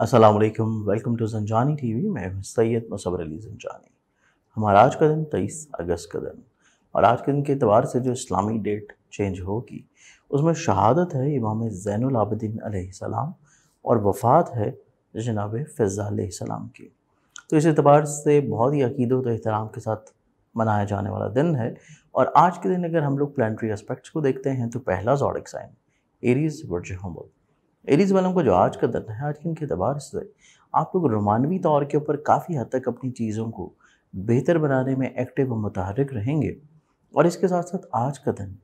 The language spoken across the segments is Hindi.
अस्सलाम वालेकुम वेलकम टू जंजानी टीवी मैं हूं सैयद मुसवर अली जंजानी हमारा आज का दिन तेईस अगस्त का दिन और आज के दिन के अतबार से जो इस्लामी डेट चेंज होगी उसमें शहादत है इमाम ज़ैनआबद्दीन सलाम और वफ़ात है जनाब फ़िजा सलाम की तो इस अतबार से बहुत ही अकीदत एहतराम के साथ मनाया जाने वाला दिन है और आज के दिन अगर हम लोग प्लानटरी एस्पेक्ट्स को देखते हैं तो पहला जॉडिक साइन एरीज वर्ज हमल एरीज वालों का जो आज का दिन है आज के इनके अतबार से आप लोग रोमानवी तौर के ऊपर काफ़ी हद तक अपनी चीज़ों को बेहतर बनाने में एक्टिव और मतहरक रहेंगे और इसके साथ साथ आज का दिन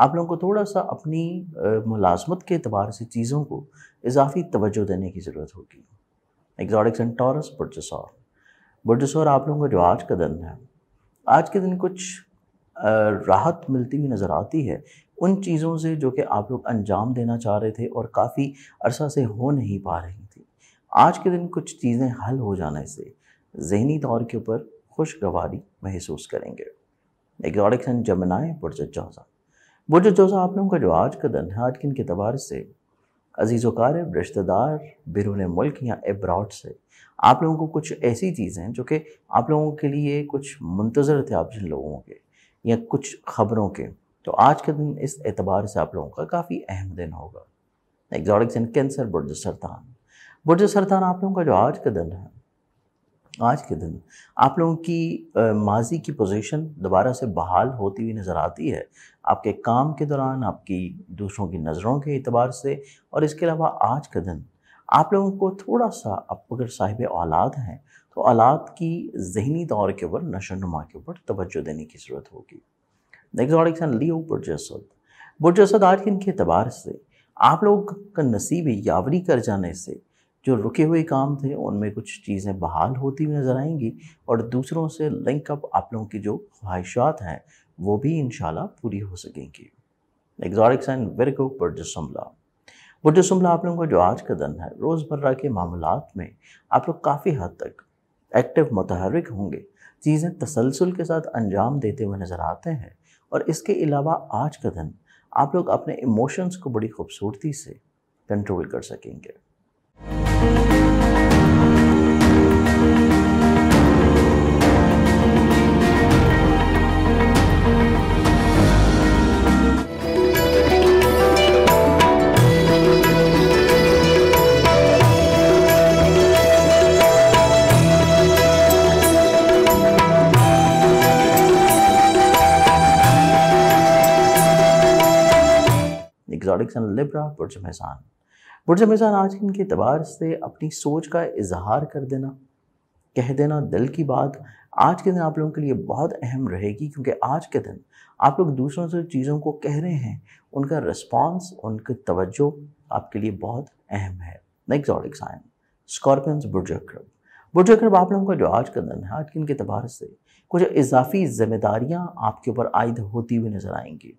आप लोगों को थोड़ा सा अपनी मुलाजमत के अतबार से चीज़ों को इजाफी तवज्जो देने की ज़रूरत होगी एग्जॉटिक्स एंड टॉरस बुरजसौर बुरजसौर आप लोगों का जो आज का दिन है आज के दिन कुछ राहत मिलती हुई नज़र आती है उन चीज़ों से जो कि आप लोग अंजाम देना चाह रहे थे और काफ़ी अरसा से हो नहीं पा रही थी आज के दिन कुछ चीज़ें हल हो जाने से जहनी तौर के ऊपर खुशगवारी महसूस करेंगे जमनाए बुरजत जौजा बुरजत जौजा आप लोगों का जो आज का दिन है आज के इनके से अजीज़ कारब रिश्तेदार बैरून मुल्क या एब्रॉड से आप लोगों को कुछ ऐसी चीज़ें हैं जो कि आप लोगों के लिए कुछ मंतज़र थे आप जिन लोगों के या कुछ ख़बरों के तो आज के दिन इस एतबार से आप लोगों का काफ़ी अहम दिन होगा एग्जॉटिक्स एंड कैंसर बुरज सरतान बुरज सरतान आप लोगों का जो आज का दिन है आज के दिन आप लोगों की माजी की पोजीशन दोबारा से बहाल होती हुई नज़र आती है आपके काम के दौरान आपकी दूसरों की नज़रों के अतबार से और इसके अलावा आज का दिन आप लोगों को थोड़ा सा अब अगर साहिब औलाद हैं तो औलाद की जहनी दौर के ऊपर नशोनुमा के ऊपर तोज्जो देने की ज़रूरत होगी एग्जॉटिक्स एंड लियो बुरजसद बुरजसद आज के इनके अतबार से आप लोग का नसीब यावरी कर जाने से जो रुके हुए काम थे उनमें कुछ चीज़ें बहाल होती हुई नज़र आएंगी और दूसरों से लिंकअप आप लोगों की जो ख्वाहिशात हैं वो भी इन पूरी हो सकेंगी एग्जॉटिक साइन वर्गो बुरजसमला बुरजसमला आप लोगों का जो आज का दिन है रोज़मर्रा के मामला में आप लोग काफ़ी हद तक एक्टिव मतहरक होंगे चीज़ें तसलसल के साथ अंजाम देते हुए नज़र आते हैं और इसके अलावा आज का दिन आप लोग अपने इमोशंस को बड़ी खूबसूरती से कंट्रोल कर सकेंगे एग्जॉटिक सन लिब्रा बुरज मेहसान बुरज मेहसान आज इनके अतबार से अपनी सोच का इजहार कर देना कह देना दिल की बात आज के दिन आप लोगों के लिए बहुत अहम रहेगी क्योंकि आज के दिन आप लोग दूसरों से चीज़ों को कह रहे हैं उनका रिस्पॉन्स उनकी तवज्जो आपके लिए बहुत अहम है नेक्जॉटिक साइन स्कॉर्पियंस बुरजक्रब बुरजक्रब आप लोगों का जो आज का दिन है आज के इनके तबार से कुछ इजाफी जिम्मेदारियाँ आपके ऊपर आयद होती हुई नज़र आएंगी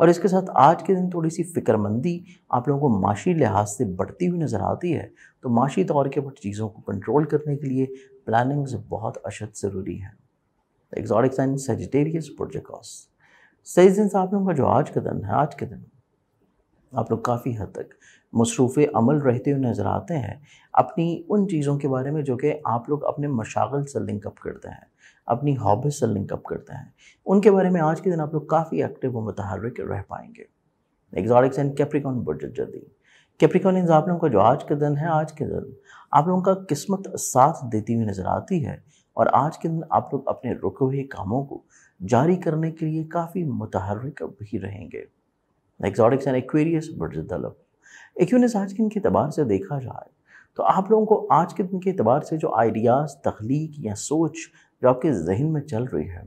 और इसके साथ आज के दिन थोड़ी सी फिक्रमंदी आप लोगों को माशी लिहाज से बढ़ती हुई नज़र आती है तो माशी तौर के ऊपर चीज़ों को कंट्रोल करने के लिए प्लानिंग्स बहुत अशद ज़रूरी है एग्जॉटिक साइन सेजिटेरियस प्रोजेकॉस सेजेंस आप लोगों का जो आज का दिन है आज के दिन आप लोग काफ़ी हद तक मसरूफ़ अमल रहते हुए नज़र आते हैं अपनी उन चीज़ों के बारे में जो कि आप लोग अपने मशागल से लिंकअप करते हैं अपनी हॉबीज से लिंकअप करते हैं उनके बारे में आज के दिन आप लोग काफ़ी एक्टिव और मतहरक रह पाएंगे एग्जॉटिक्स एंड कैप्रिकॉन बजट जदी कैप्रिकॉनियंस आप लोगों का जो आज का दिन है आज के दिन आप लोगों का किस्मत साथ देती हुई नज़र आती है और आज के दिन आप लोग अपने रुके हुए कामों को जारी करने के लिए काफ़ी मतहरक भी रहेंगे एग्जॉटिक्स एंड एक्वेरियस बजट दलब एक्यूनिस आज के दिन के अतबार से देखा जाए तो आप लोगों को आज के दिन के अतबार से जो आइडियाज़ तख्लीक या सोच जो आपके जहन में चल रही है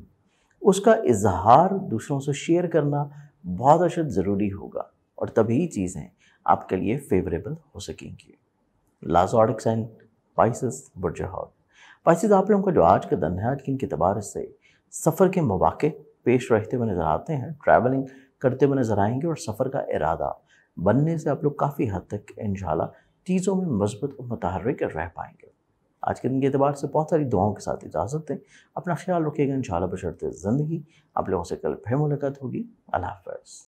उसका इजहार दूसरों से शेयर करना बहुत अशद ज़रूरी होगा और तभी चीज़ें आपके लिए फेवरेबल हो सकेंगी लाजॉर्डिक्स एंड पाइसिस बुरजहाद पाइसिस आप लोगों का जो आज का दिन है आज की से सफ़र के मौाक़े पेश रहते हुए नज़र आते हैं ट्रैवलिंग करते हुए नज़र आएंगे और सफ़र का इरादा बनने से आप लोग काफ़ी हद तक इन चीज़ों में मजबूत और मतहरक रह पाएंगे आज के दिन के अतबार से बहुत सारी दुआओं के साथ इजाज़त दें अपना ख्याल रखिएगा इन शाला बशरते ज़िंदगी आप लोगों से कल फिर मुलाकात होगी अल्लाह हाफ